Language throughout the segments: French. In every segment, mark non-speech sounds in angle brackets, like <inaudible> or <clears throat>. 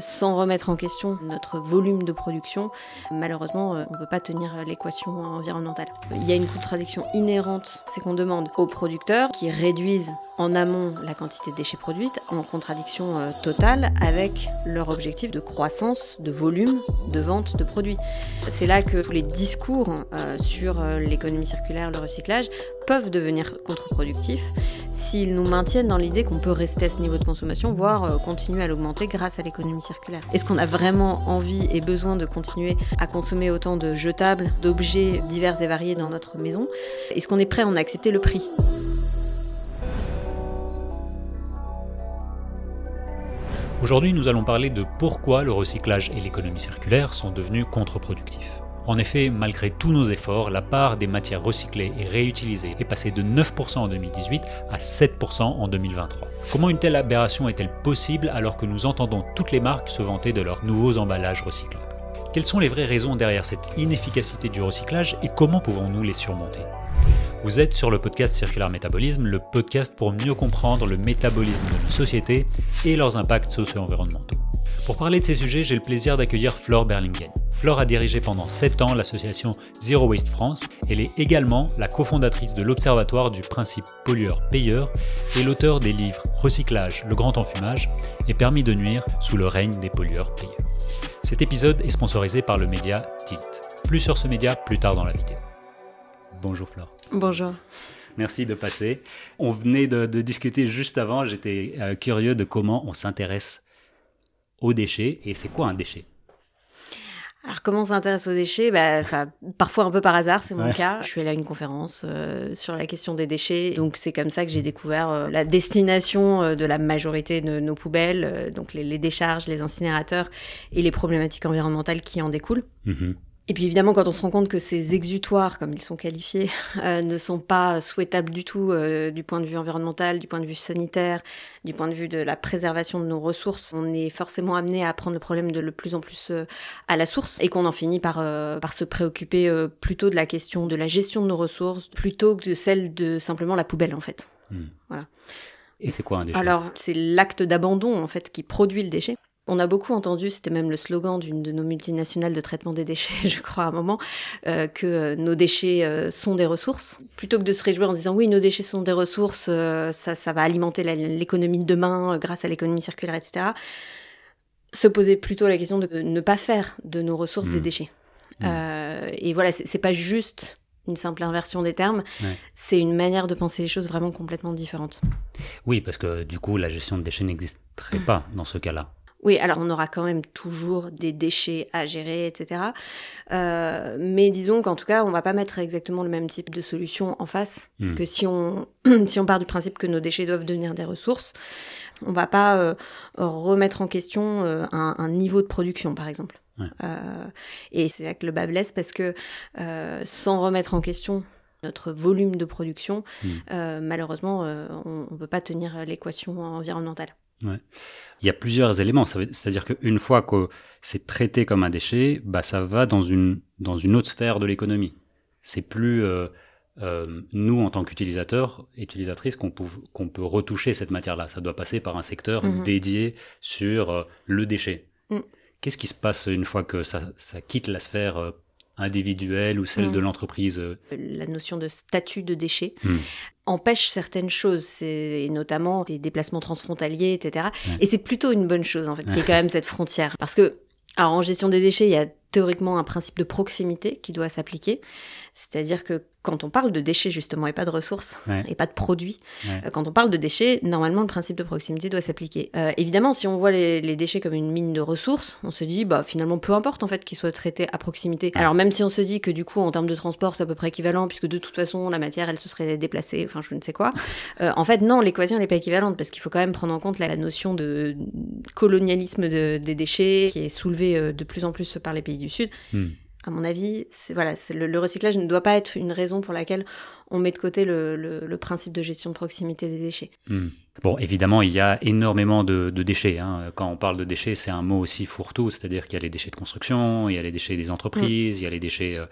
sans remettre en question notre volume de production, malheureusement, euh, on ne peut pas tenir l'équation environnementale. Il y a une contradiction inhérente, c'est qu'on demande aux producteurs qui réduisent en amont la quantité de déchets produits, en contradiction euh, totale avec leur objectif de croissance, de volume, de vente de produits. C'est là que tous les discours euh, sur l'économie circulaire, le recyclage, peuvent devenir contre-productifs s'ils nous maintiennent dans l'idée qu'on peut rester à ce niveau de consommation, voire euh, continuer à l'augmenter grâce à l'économie circulaire. Est-ce qu'on a vraiment envie et besoin de continuer à consommer autant de jetables, d'objets divers et variés dans notre maison Est-ce qu'on est prêt à en accepter le prix Aujourd'hui, nous allons parler de pourquoi le recyclage et l'économie circulaire sont devenus contre-productifs. En effet, malgré tous nos efforts, la part des matières recyclées et réutilisées est passée de 9% en 2018 à 7% en 2023. Comment une telle aberration est-elle possible alors que nous entendons toutes les marques se vanter de leurs nouveaux emballages recyclables Quelles sont les vraies raisons derrière cette inefficacité du recyclage et comment pouvons-nous les surmonter vous êtes sur le podcast Circular Métabolisme, le podcast pour mieux comprendre le métabolisme de nos sociétés et leurs impacts socio-environnementaux. Pour parler de ces sujets, j'ai le plaisir d'accueillir Flore Berlingen. Flore a dirigé pendant 7 ans l'association Zero Waste France. Elle est également la cofondatrice de l'Observatoire du principe pollueur-payeur et l'auteur des livres Recyclage, le grand enfumage et Permis de nuire sous le règne des pollueurs-payeurs. Cet épisode est sponsorisé par le média Tilt. Plus sur ce média plus tard dans la vidéo. Bonjour Flore. Bonjour. Merci de passer. On venait de, discuter juste avant, j'étais euh, curieux de comment on s'intéresse aux déchets. Et c'est quoi un déchet alors comment on s'intéresse aux déchets bah, Parfois un peu par hasard, c'est mon cas. Je suis allée à une conférence euh, sur la question des déchets, donc c'est comme ça que j'ai découvert euh, la destination euh, de la majorité de nos poubelles, donc les, décharges, les incinérateurs et les problématiques environnementales qui en découlent. Mhm. Et puis évidemment, quand on se rend compte que ces exutoires, comme ils sont qualifiés, <laughs> euh, ne sont pas souhaitables du tout euh, du point de vue environnemental, du point de vue sanitaire, du point de vue de la préservation de nos ressources, on est forcément amené à prendre le problème de le plus en plus euh, à la source et qu'on en finit par, par se préoccuper plutôt de la question de la gestion de nos ressources plutôt que de celle de simplement la poubelle en fait. Hmm. Voilà. Et c'est quoi un déchet Alors, c'est l'acte d'abandon en fait qui produit le déchet. On a beaucoup entendu, c'était même le slogan d'une de nos multinationales de traitement des déchets, <laughs> je crois, à un moment, euh, que euh, nos déchets euh, sont des ressources. Plutôt que de se réjouir en disant oui, nos déchets sont des ressources, ça, va alimenter l'économie de demain grâce à l'économie circulaire, etc. Se poser plutôt la question de ne pas faire de nos ressources des hmm. déchets. Hmm. et voilà, c'est pas juste une simple inversion des termes, c'est une manière de penser les choses vraiment complètement différente. Oui, parce que du coup, la gestion de déchets n'existerait hmm. pas dans ce cas-là. Oui, alors on aura quand même toujours des déchets à gérer, etc. Euh, mais disons qu'en tout cas, on va pas mettre exactement le même type de solution en face hmm. que si on <clears throat> si on part du principe que nos déchets doivent devenir des ressources. On va pas euh, remettre en question euh, un, niveau de production, par exemple. et c'est là que le bas blesse parce que sans remettre en question notre volume de production, hmm. malheureusement, on ne peut pas tenir l'équation environnementale. Il y a plusieurs éléments. C'est-à-dire qu'une fois que c'est traité comme un déchet, bah, ça va dans une, dans une autre sphère de l'économie. C'est plus euh, euh, nous, en tant qu'utilisateurs, utilisatrices, qu'on peut, peut retoucher cette matière-là. Ça doit passer par un secteur mm-hmm. dédié sur euh, le déchet. Mm. Qu'est-ce qui se passe une fois que ça, ça quitte la sphère individuelle ou celle mm. de l'entreprise. Euh. La notion de statut de déchet mm. empêche certaines choses, et notamment des déplacements transfrontaliers, etc. Et c'est plutôt une bonne chose, en fait, qu'il y ait <laughs> quand même cette frontière. Parce que, alors, en gestion des déchets, il y a théoriquement un principe de proximité qui doit s'appliquer. C'est-à-dire que quand on parle de déchets justement et pas de ressources et pas de produits, euh, quand on parle de déchets, normalement le principe de proximité doit s'appliquer. Euh, évidemment, si on voit les, déchets comme une mine de ressources, on se dit bah finalement peu importe en fait qu'ils soient traités à proximité. Alors même si on se dit que du coup en termes de transport c'est à peu près équivalent puisque de toute façon la matière elle se serait déplacée, enfin je ne sais quoi. <laughs> Euh, en fait non, l'équation n'est pas équivalente parce qu'il faut quand même prendre en compte la notion de colonialisme des déchets qui est soulevée de plus en plus par les pays du Sud. Hmm à mon avis, voilà, le, recyclage ne doit pas être une raison pour laquelle on met de côté le, principe de gestion de proximité des déchets. Hmm. Bon, évidemment, il y a énormément de, déchets. Hein. Quand on parle de déchets, c'est un mot aussi fourre-tout, c'est-à-dire qu'il y a les déchets de construction, il y a les déchets des entreprises, mm. il y a les déchets euh,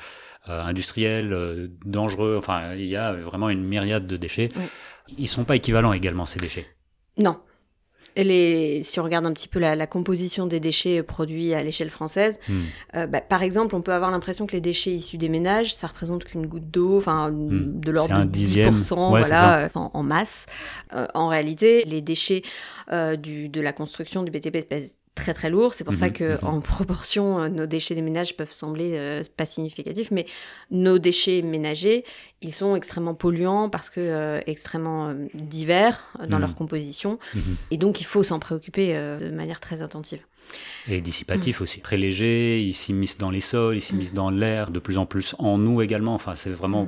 euh, industriels, euh, dangereux, enfin, il y a vraiment une myriade de déchets. Ils ne sont pas équivalents également, ces déchets. Non, et les, si on regarde un petit peu la, la composition des déchets euh, produits à l'échelle française, hmm. euh, bah, par exemple, on peut avoir l'impression que les déchets issus des ménages, ça représente qu'une goutte d'eau, enfin hmm. de l'ordre de 10%, voilà, euh, en, masse. en réalité, les déchets du, de la construction du BTP très très lourd. C'est pour ça mhm, que mhm. en proportion, euh, nos déchets des ménages peuvent sembler euh, pas significatifs, mais nos déchets ménagers, ils sont extrêmement polluants parce que euh, extrêmement divers dans leur mhm. composition, et donc il faut s'en préoccuper de manière très attentive. Et dissipatif mm. aussi, très léger. Ils s'immiscent dans les sols, ils s'immiscent mm. dans l'air, de plus en plus en nous également. Enfin, c'est vraiment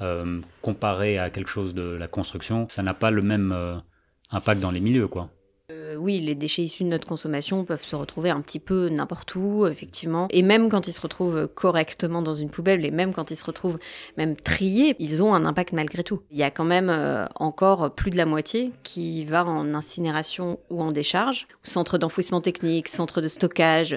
mm. comparé à quelque chose de la construction, ça n'a pas le même impact dans les milieux, quoi oui, les déchets issus de notre consommation peuvent se retrouver un petit peu n'importe où, effectivement. Et même quand ils se retrouvent correctement dans une poubelle, et même quand ils se retrouvent même triés, ils ont un impact malgré tout. Il y a quand même euh, encore plus de la moitié qui va en incinération ou en décharge, centre d'enfouissement technique, centre de stockage,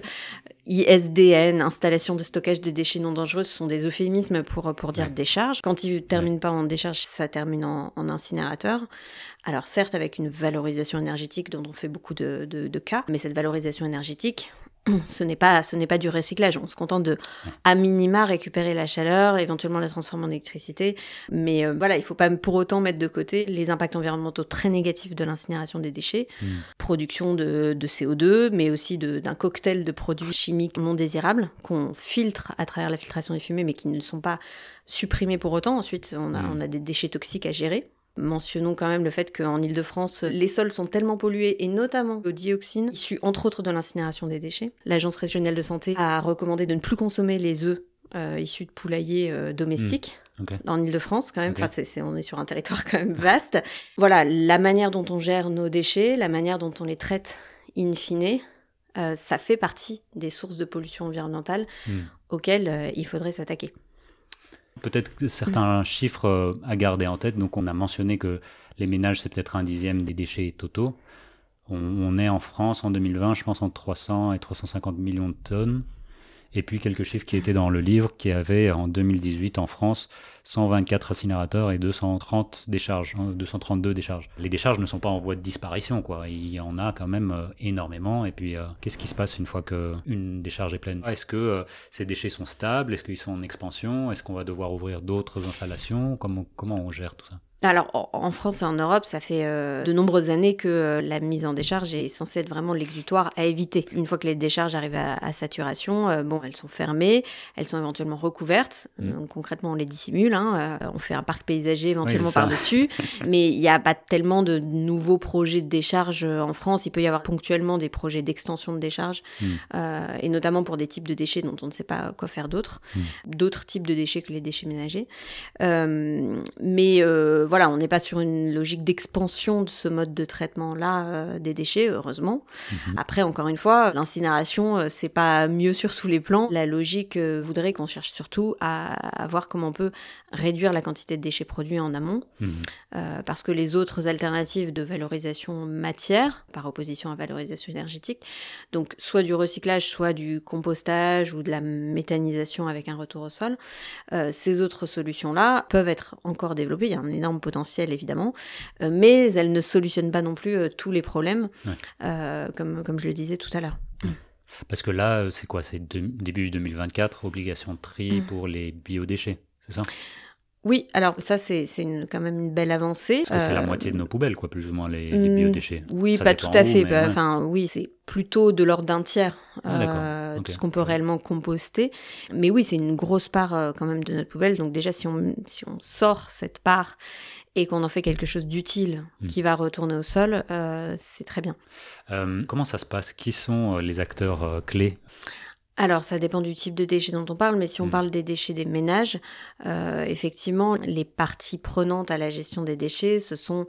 ISDN, installation de stockage de déchets non dangereux, ce sont des euphémismes pour, pour dire décharge. Quand il ne termine pas en décharge, ça termine en, incinérateur. Alors certes, avec une valorisation énergétique dont on fait beaucoup de cas, mais cette valorisation énergétique, <clears throat> ce n'est pas, ce n'est pas du recyclage. On se contente de, à minima, récupérer la chaleur, éventuellement la transformer en électricité. Mais euh, voilà, il faut pas pour autant mettre de côté les impacts environnementaux très négatifs de l'incinération des déchets, mm. production de, de, CO2, mais aussi d'un cocktail de produits chimiques non désirables qu'on filtre à travers la filtration des fumées, mais qui ne sont pas supprimés pour autant. Ensuite, on a, mm. on a des déchets toxiques à gérer Mentionnons quand même le fait qu'en Ile-de-France, les sols sont tellement pollués, et notamment aux dioxines, issues entre autres de l'incinération des déchets. L'Agence régionale de santé a recommandé de ne plus consommer les œufs euh, issus de poulaillers euh, domestiques. Mmh. En Ile-de-France, quand même. Enfin, on est sur un territoire quand même vaste. voilà, la manière dont on gère nos déchets, la manière dont on les traite in fine, euh, ça fait partie des sources de pollution environnementale mmh. auxquelles il faudrait s'attaquer. Peut-être certains mm. chiffres euh, à garder en tête. Donc, on a mentionné que les ménages, c'est peut-être un dixième des déchets totaux. On, on, est en France en 2020, je pense, entre 300 et 350 millions de tonnes. Et puis quelques chiffres qui étaient dans le livre, qui avait en 2018 en France 124 incinérateurs et 230 décharges, 232 hein, décharges. Les décharges ne sont pas en voie de disparition, quoi. Il y en a quand même euh, énormément. Et puis, euh, qu'est-ce qui se passe une fois qu'une décharge est pleine Est-ce que euh, ces déchets sont stables Est-ce qu'ils sont en expansion Est-ce qu'on va devoir ouvrir d'autres installations comment on gère tout ça alors en France et en Europe, ça fait euh, de nombreuses années que euh, la mise en décharge est censée être vraiment l'exutoire à éviter. Une fois que les décharges arrivent à, saturation, euh, bon, elles sont fermées, elles sont éventuellement recouvertes. Mmh. Donc concrètement, on les dissimule, hein, on fait un parc paysager éventuellement par-dessus. <laughs> mais il n'y a pas tellement de nouveaux projets de décharge en France. Il peut y avoir ponctuellement des projets d'extension de décharge, mmh. et notamment pour des types de déchets dont on ne sait pas quoi faire d'autres, mmh. d'autres types de déchets que les déchets ménagers. mais voilà, on n'est pas sur une logique d'expansion de ce mode de traitement-là euh, des déchets, heureusement. Mhm. Après, encore une fois, l'incinération, euh, c'est pas mieux sur tous les plans. La logique euh, voudrait qu'on cherche surtout à, voir comment on peut réduire la quantité de déchets produits en amont, mhm. parce que les autres alternatives de valorisation matière, par opposition à valorisation énergétique, donc soit du recyclage, soit du compostage ou de la méthanisation avec un retour au sol, ces autres solutions-là peuvent être encore développées. Il y a un énorme potentiel évidemment, euh, mais elle ne solutionne pas non plus euh, tous les problèmes, euh, comme, comme je le disais tout à l'heure. <clears throat> Parce que là, c'est quoi C'est début 2024, obligation de tri mm. pour les biodéchets, c'est ça oui, alors ça c'est quand même une belle avancée. Parce que c'est la moitié de nos poubelles, quoi, plus ou moins les, mm, biodéchets. Oui, pas tout à fait. Bah, enfin, oui, c'est plutôt de l'ordre d'un tiers ah, euh, de ce qu'on peut réellement composter. Mais oui, c'est une grosse part euh, quand même de notre poubelle. Donc déjà, si on, si on sort cette part et qu'on en fait quelque chose d'utile hmm. qui va retourner au sol, euh, c'est très bien. comment ça se passe Qui sont les acteurs clés alors, ça dépend du type de déchets dont on parle, mais si on mm. parle des déchets des ménages, euh, effectivement, les parties prenantes à la gestion des déchets, ce sont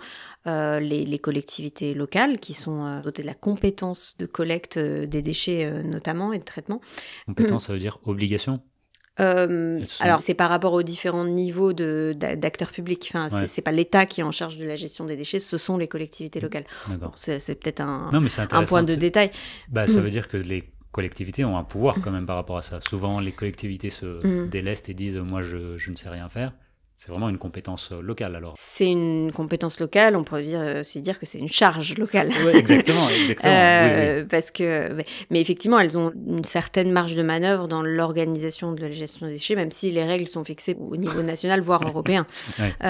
euh, les, collectivités locales qui sont euh, dotées de la compétence de collecte des déchets, notamment, et de traitement. <clears throat> Compétence, ça veut dire obligation alors c'est par rapport aux différents niveaux d'acteurs publics. Enfin, n'est c'est pas l'État qui est en charge de la gestion des déchets, ce sont les collectivités locales. c'est peut-être un, un, point de détail. Bah, ça <clears throat> veut dire que les collectivités ont un pouvoir mm. quand même par rapport à ça. Souvent, les collectivités se mm. délestent et disent Moi, je, ne sais rien faire. C'est vraiment une compétence euh, locale alors. C'est une compétence locale, on pourrait dire, euh, dire que c'est une charge locale. exactement, exactement. <laughs> Euh, parce que, mais effectivement, elles ont une certaine marge de manœuvre dans l'organisation de la gestion des déchets, même si les règles sont fixées au niveau national, voire <laughs> européen. <laughs>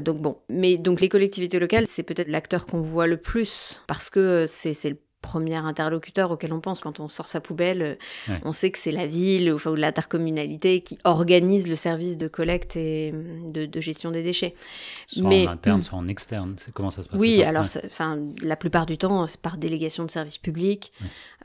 donc bon, mais donc les collectivités locales, c'est peut-être l'acteur qu'on voit le plus parce que c'est le premier interlocuteur auquel on pense quand on sort sa poubelle. Euh, on sait que c'est la ville ou, l'intercommunalité qui organise le service de collecte et hum, de, gestion des déchets. Soit Mais, en interne, hum. soit en externe. Comment ça se passe Oui, alors enfin, la plupart du temps, c'est par délégation de service public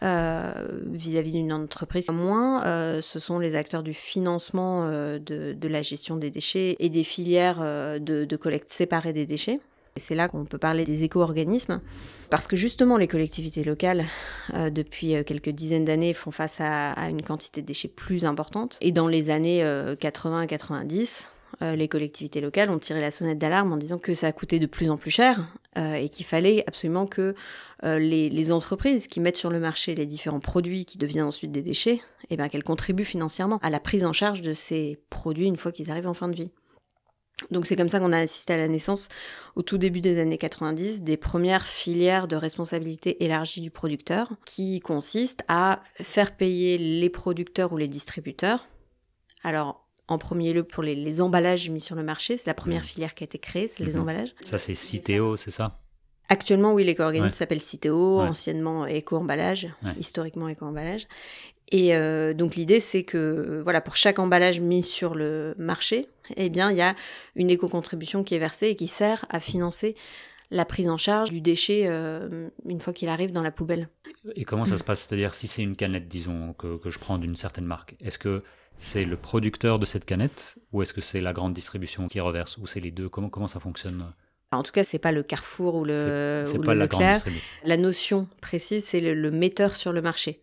euh, vis-à-vis d'une entreprise. Moins, euh, ce sont les acteurs du financement de, de, la gestion des déchets et des filières de, de collecte séparée des déchets c'est là qu'on peut parler des éco-organismes, parce que justement les collectivités locales, euh, depuis euh, quelques dizaines d'années, font face à, une quantité de déchets plus importante. Et dans les années 80 euh, 90, les collectivités locales ont tiré la sonnette d'alarme en disant que ça coûtait de plus en plus cher et qu'il fallait absolument que les, entreprises qui mettent sur le marché les différents produits qui deviennent ensuite des déchets, eh ben, qu'elles contribuent financièrement à la prise en charge de ces produits une fois qu'ils arrivent en fin de vie. Donc c'est comme ça qu'on a assisté à la naissance, au tout début des années 90, des premières filières de responsabilité élargie du producteur, qui consistent à faire payer les producteurs ou les distributeurs. Alors, en premier lieu, pour les, emballages mis sur le marché, c'est la première mmh. filière qui a été créée, c'est les mmh. emballages. Ça, c'est Citeo, c'est ça Actuellement, oui, l'éco-organisme s'appelle s'appellent Citeo, anciennement éco-emballage, historiquement éco-emballage. Et euh, donc l'idée, c'est que voilà, pour chaque emballage mis sur le marché, eh bien, il y a une éco-contribution qui est versée et qui sert à financer la prise en charge du déchet euh, une fois qu'il arrive dans la poubelle. Et comment ça se passe C'est-à-dire, si c'est une canette, disons, que, je prends d'une certaine marque, est-ce que c'est le producteur de cette canette ou est-ce que c'est la grande distribution qui reverse Ou c'est les deux comment, ça fonctionne en tout cas, c'est pas le Carrefour ou le, c'est, le la, Leclerc. la notion précise, c'est le metteur sur le marché.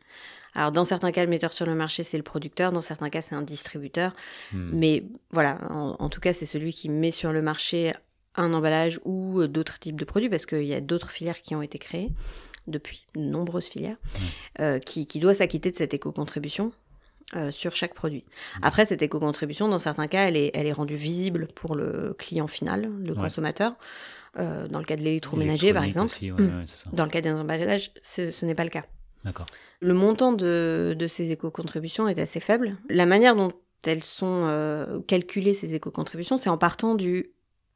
Alors dans certains cas, le metteur sur le marché, c'est le producteur, dans certains cas, c'est un distributeur. Hmm. Mais voilà, en, tout cas, c'est celui qui met sur le marché un emballage ou euh, d'autres types de produits, parce qu'il y a d'autres filières qui ont été créées depuis, nombreuses filières, hmm. euh, qui, qui doit s'acquitter de cette éco-contribution. Euh, sur chaque produit. Après, cette éco-contribution, dans certains cas, elle est, rendue visible pour le client final, le consommateur. dans le cas de l'électroménager, par exemple. Dans le cas des emballages, ce n'est pas le cas. D'accord le montant de, ces éco-contributions est assez faible. La manière dont elles sont euh, calculées, ces éco-contributions, c'est en partant du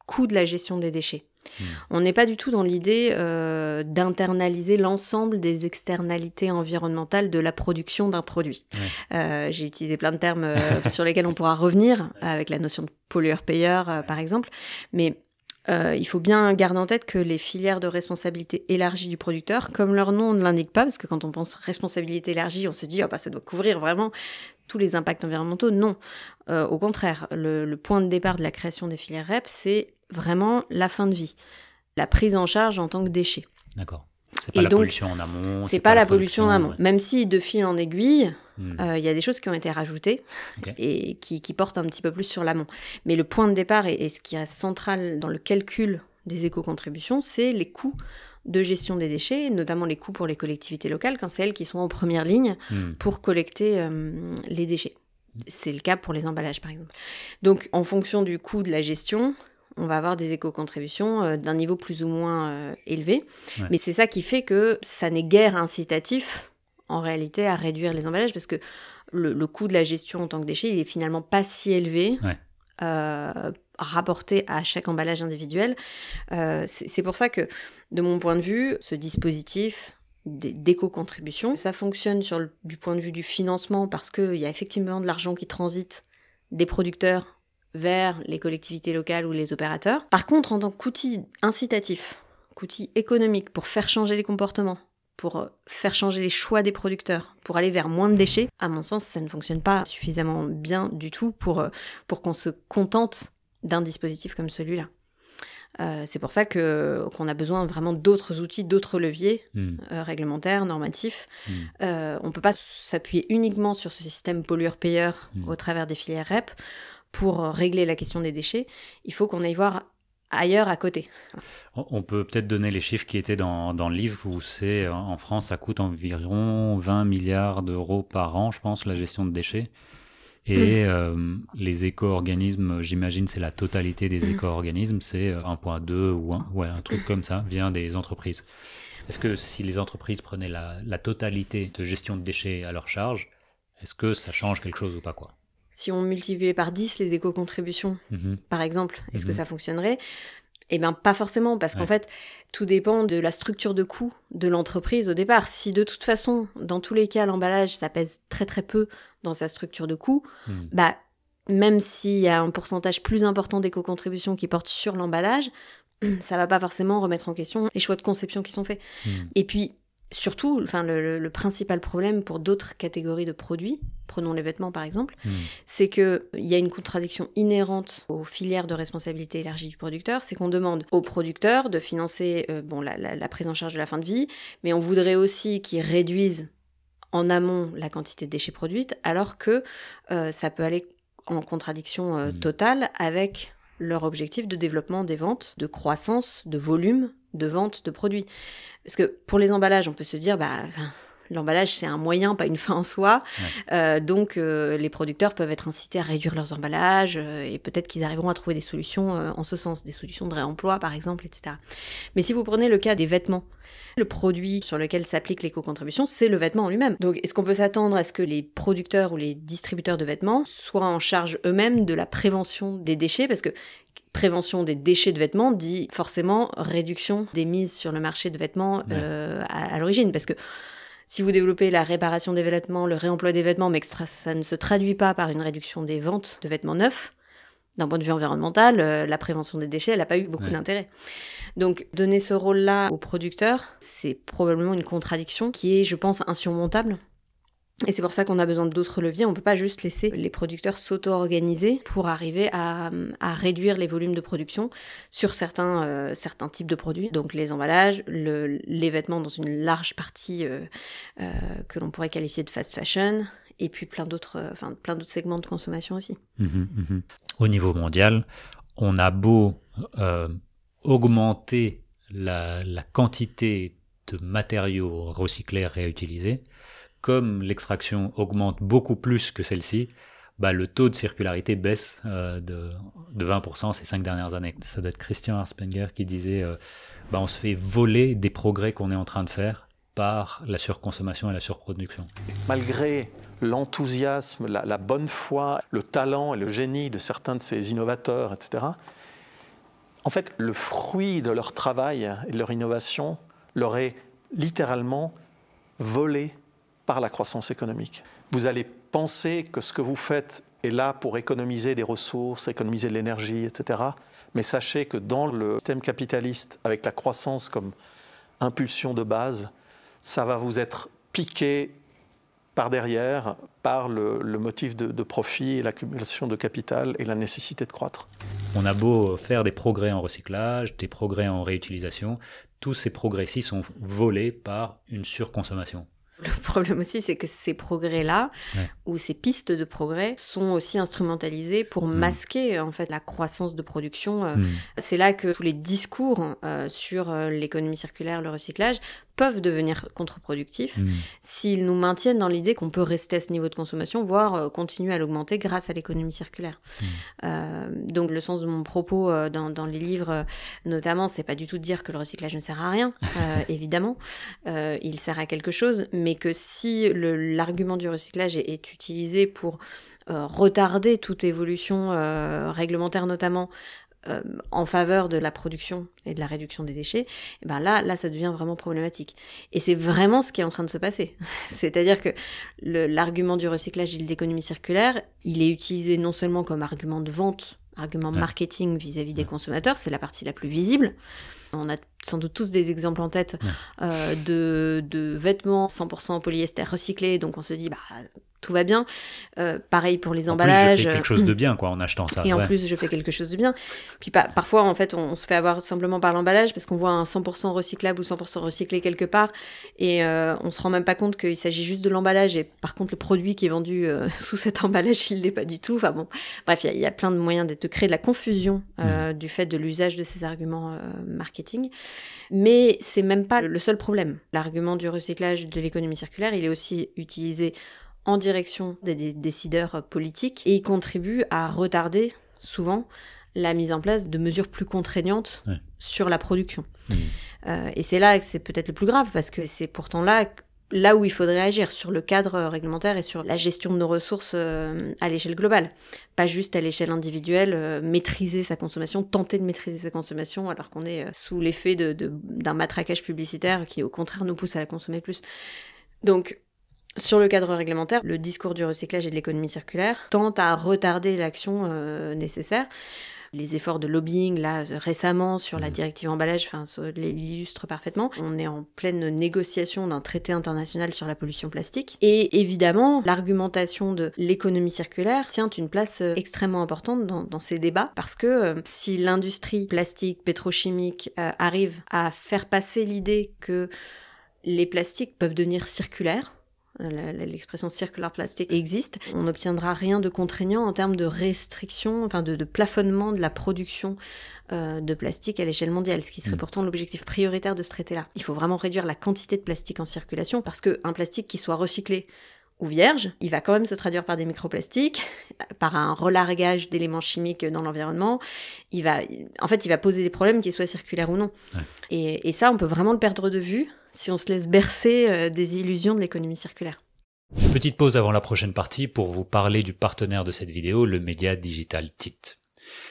coût de la gestion des déchets. Hmm. On n'est pas du tout dans l'idée euh, d'internaliser l'ensemble des externalités environnementales de la production d'un produit. Euh, j'ai utilisé plein de termes <laughs> sur lesquels on pourra revenir, avec la notion de pollueur-payeur, par exemple, mais euh, il faut bien garder en tête que les filières de responsabilité élargie du producteur, comme leur nom ne l'indique pas, parce que quand on pense responsabilité élargie, on se dit oh, bah, ça doit couvrir vraiment tous les impacts environnementaux. Non, euh, au contraire, le, point de départ de la création des filières REP, c'est vraiment la fin de vie, la prise en charge en tant que déchet. D'accord. C'est pas, la pollution en amont. C'est pas, la pollution en amont. Même si de fil en aiguille, Hmm. Euh, il y a des choses qui ont été rajoutées <laughs> et qui, portent un petit peu plus sur l'amont. Mais le point de départ et, ce qui reste central dans le calcul des éco-contributions, c'est les coûts de gestion des déchets, notamment les coûts pour les collectivités locales, quand c'est elles qui sont en première ligne hmm. pour collecter euh, les déchets. C'est le cas pour les emballages, par exemple. Donc, en fonction du coût de la gestion, on va avoir des éco-contributions euh, d'un niveau plus ou moins élevé. Mais c'est ça qui fait que ça n'est guère incitatif en réalité à réduire les emballages parce que le, coût de la gestion en tant que déchet, il est finalement pas si élevé. Euh, rapporté à chaque emballage individuel. Euh, c'est pour ça que, de mon point de vue, ce dispositif d'éco-contribution, ça fonctionne sur le, du point de vue du financement parce qu'il y a effectivement de l'argent qui transite des producteurs vers les collectivités locales ou les opérateurs. Par contre, en tant qu'outil incitatif, qu'outil économique pour faire changer les comportements, pour euh, faire changer les choix des producteurs, pour aller vers moins de déchets, à mon sens, ça ne fonctionne pas suffisamment bien du tout pour, euh, pour qu'on se contente d'un dispositif comme celui-là. Euh, c'est pour ça que qu'on a besoin vraiment d'autres outils, d'autres leviers hmm. réglementaires, normatifs. Hmm. on ne peut pas s'appuyer uniquement sur ce système pollueur-payeur hmm. au travers des filières REP pour régler la question des déchets. Il faut qu'on aille voir ailleurs à côté. On peut peut-être donner les chiffres qui étaient dans, dans le livre où c'est euh, en France, ça coûte environ 20 milliards d'euros par an, je pense, la gestion de déchets. Et mm. euh, les éco-organismes, j'imagine, c'est la totalité des mm. éco-organismes, c'est 1,2 euh, ou un, un truc comme ça, vient des entreprises. Est-ce que si les entreprises prenaient la, la totalité de gestion de déchets à leur charge, est-ce que ça change quelque chose ou pas quoi si on multipliait par 10 les éco-contributions, mhm. par exemple, est-ce que mhm. ça fonctionnerait eh bien, pas forcément, parce qu'en fait, tout dépend de la structure de coût de l'entreprise au départ. Si de toute façon, dans tous les cas, l'emballage, ça pèse très très peu dans sa structure de coût, mhm. bah, même s'il y a un pourcentage plus important d'éco-contributions qui porte sur l'emballage, <clears throat> ça va pas forcément remettre en question les choix de conception qui sont faits. Et puis, surtout, enfin, le, principal problème pour d'autres catégories de produits, prenons les vêtements par exemple, hmm. c'est qu'il y a une contradiction inhérente aux filières de responsabilité élargie du producteur, c'est qu'on demande aux producteurs de financer euh, bon, la, prise en charge de la fin de vie, mais on voudrait aussi qu'ils réduisent en amont la quantité de déchets produits, alors que euh, ça peut aller en contradiction euh, hmm. totale avec leur objectif de développement des ventes, de croissance, de volume de vente de produits. Parce que pour les emballages, on peut se dire, bah, L'emballage, c'est un moyen, pas une fin en soi. Euh, donc, euh, les producteurs peuvent être incités à réduire leurs emballages euh, et peut-être qu'ils arriveront à trouver des solutions en ce sens, des solutions de réemploi, par exemple, etc. Mais si vous prenez le cas des vêtements, le produit sur lequel s'applique l'éco-contribution, c'est le vêtement en lui-même. Donc, est-ce qu'on peut s'attendre à ce que les producteurs ou les distributeurs de vêtements soient en charge eux-mêmes de la prévention des déchets Parce que prévention des déchets de vêtements dit forcément réduction des mises sur le marché de vêtements à l'origine. Parce que si vous développez la réparation des vêtements, le réemploi des vêtements, mais que ça ne se traduit pas par une réduction des ventes de vêtements neufs, d'un point de vue environnemental, euh, la prévention des déchets, elle n'a pas eu beaucoup d'intérêt. Donc donner ce rôle-là aux producteurs, c'est probablement une contradiction qui est, je pense, insurmontable et c'est pour ça qu'on a besoin d'autres leviers. On ne peut pas juste laisser les producteurs s'auto-organiser pour arriver à, à, réduire les volumes de production sur certains, euh, certains types de produits. Donc les emballages, le, les vêtements dans une large partie euh, euh que l'on pourrait qualifier de fast fashion, et puis plein d'autres, euh, plein d'autres segments de consommation aussi. Mmh mmh Au niveau mondial, on a beau augmenter la, la quantité de matériaux recyclés réutilisés comme l'extraction augmente beaucoup plus que celle-ci, bah, le taux de circularité baisse euh, de, 20% ces cinq dernières années. Ça doit être Christian Arspenger qui disait euh, bah, on se fait voler des progrès qu'on est en train de faire par la surconsommation et la surproduction. Malgré l'enthousiasme, la bonne foi, le talent et le génie de certains de ces innovateurs, etc., en fait, le fruit de leur travail et de leur innovation leur est littéralement volé par la croissance économique. Vous allez penser que ce que vous faites est là pour économiser des ressources, économiser de l'énergie, etc. Mais sachez que dans le système capitaliste, avec la croissance comme impulsion de base, ça va vous être piqué par derrière par le, motif de, de profit et l'accumulation de capital et la nécessité de croître. On a beau faire des progrès en recyclage, des progrès en réutilisation, tous ces progrès-ci sont volés par une surconsommation. <laughs> Le problème aussi, c'est que ces progrès-là, ou ces pistes de progrès, sont aussi instrumentalisées pour mm. masquer euh, en fait la croissance de production. Euh. Mm. C'est là que tous les discours euh, sur l'économie circulaire, le recyclage, peuvent devenir contre-productifs hmm. s'ils nous maintiennent dans l'idée qu'on peut rester à ce niveau de consommation, voire euh, continuer à l'augmenter grâce à l'économie circulaire. Hmm. Euh, donc le sens de mon propos euh, dans, les livres, notamment, c'est pas du tout de dire que le recyclage ne sert à rien, <laughs> évidemment, il sert à quelque chose, mais que si l'argument du recyclage est utilisé pour retarder toute évolution réglementaire notamment, euh, en faveur de la production et de la réduction des déchets, eh ben là, là, ça devient vraiment problématique. Et c'est vraiment ce qui est en train de se passer. <laughs> C'est-à-dire que l'argument du recyclage et de l'économie circulaire, il est utilisé non seulement comme argument de vente, argument marketing vis-à-vis des consommateurs, c'est la partie la plus visible, on a sans doute tous des exemples en tête euh, de, vêtements 100% polyester recyclés, donc on se dit bah tout va bien. Euh, pareil pour les emballages. En je fais quelque chose de <clears throat> bien quoi en achetant ça. Et en plus je fais quelque chose de bien. Puis parfois en fait on, se fait avoir simplement par l'emballage parce qu'on voit un 100% recyclable ou 100% recyclé quelque part et euh, on se rend même pas compte qu'il s'agit juste de l'emballage et par contre le produit qui est vendu <laughs> sous cet emballage il l'est pas du tout. Enfin bon bref il y, a plein de moyens de, créer de la confusion mm. du fait de l'usage de ces arguments marketing. Mais c'est même pas le seul problème. L'argument du recyclage de l'économie circulaire, il est aussi utilisé en direction des, décideurs politiques et il contribue à retarder souvent la mise en place de mesures plus contraignantes sur la production. Mmh. Euh, et c'est là que c'est peut-être le plus grave, parce que c'est pourtant là là où il faudrait agir, sur le cadre euh, réglementaire et sur la gestion de nos ressources euh, à l'échelle globale. Pas juste à l'échelle individuelle, euh, maîtriser sa consommation, tenter de maîtriser sa consommation alors qu'on est sous l'effet d'un matraquage publicitaire qui au contraire nous pousse à la consommer plus. Donc, sur le cadre réglementaire, le discours du recyclage et de l'économie circulaire tente à retarder l'action nécessaire les efforts de lobbying là euh, récemment sur la mhm. directive emballage, enfin, l'illustre parfaitement. On est en pleine négociation d'un traité international sur la pollution plastique et évidemment l'argumentation de l'économie circulaire tient une place euh, extrêmement importante dans, ces débats parce que euh, si l'industrie plastique pétrochimique arrive à faire passer l'idée que les plastiques peuvent devenir circulaires, euh, l'expression circular plastique existe, on n'obtiendra rien de contraignant en termes de restriction, enfin de, plafonnement de la production euh, de plastique à l'échelle mondiale, ce qui serait mm. pourtant l'objectif prioritaire de ce traité-là. Il faut vraiment réduire la quantité de plastique en circulation parce qu'un plastique qui soit recyclé ou vierge, il va quand même se traduire par des microplastiques, <laughs> par un relargage d'éléments chimiques dans l'environnement. Il va, en fait, il va poser des problèmes, qu'ils soient circulaires ou non. et ça, on peut vraiment le perdre de vue si on se laisse bercer euh, des illusions de l'économie circulaire. Petite pause avant la prochaine partie pour vous parler du partenaire de cette vidéo, le média digital TIT.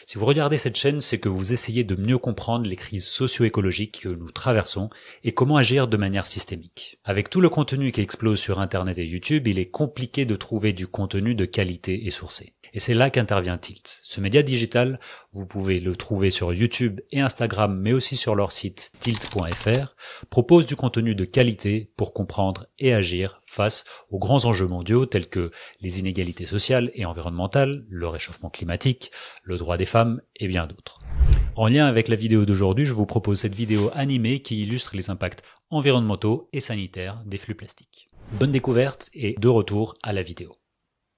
Si vous regardez cette chaîne, c'est que vous essayez de mieux comprendre les crises socio-écologiques que nous traversons et comment agir de manière systémique. Avec tout le contenu qui explose sur Internet et YouTube, il est compliqué de trouver du contenu de qualité et sourcé. Et c'est là qu'intervient Tilt. Ce média digital, vous pouvez le trouver sur YouTube et Instagram, mais aussi sur leur site tilt.fr, propose du contenu de qualité pour comprendre et agir face aux grands enjeux mondiaux tels que les inégalités sociales et environnementales, le réchauffement climatique, le droit des femmes et bien d'autres. En lien avec la vidéo d'aujourd'hui, je vous propose cette vidéo animée qui illustre les impacts environnementaux et sanitaires des flux plastiques. Bonne découverte et de retour à la vidéo.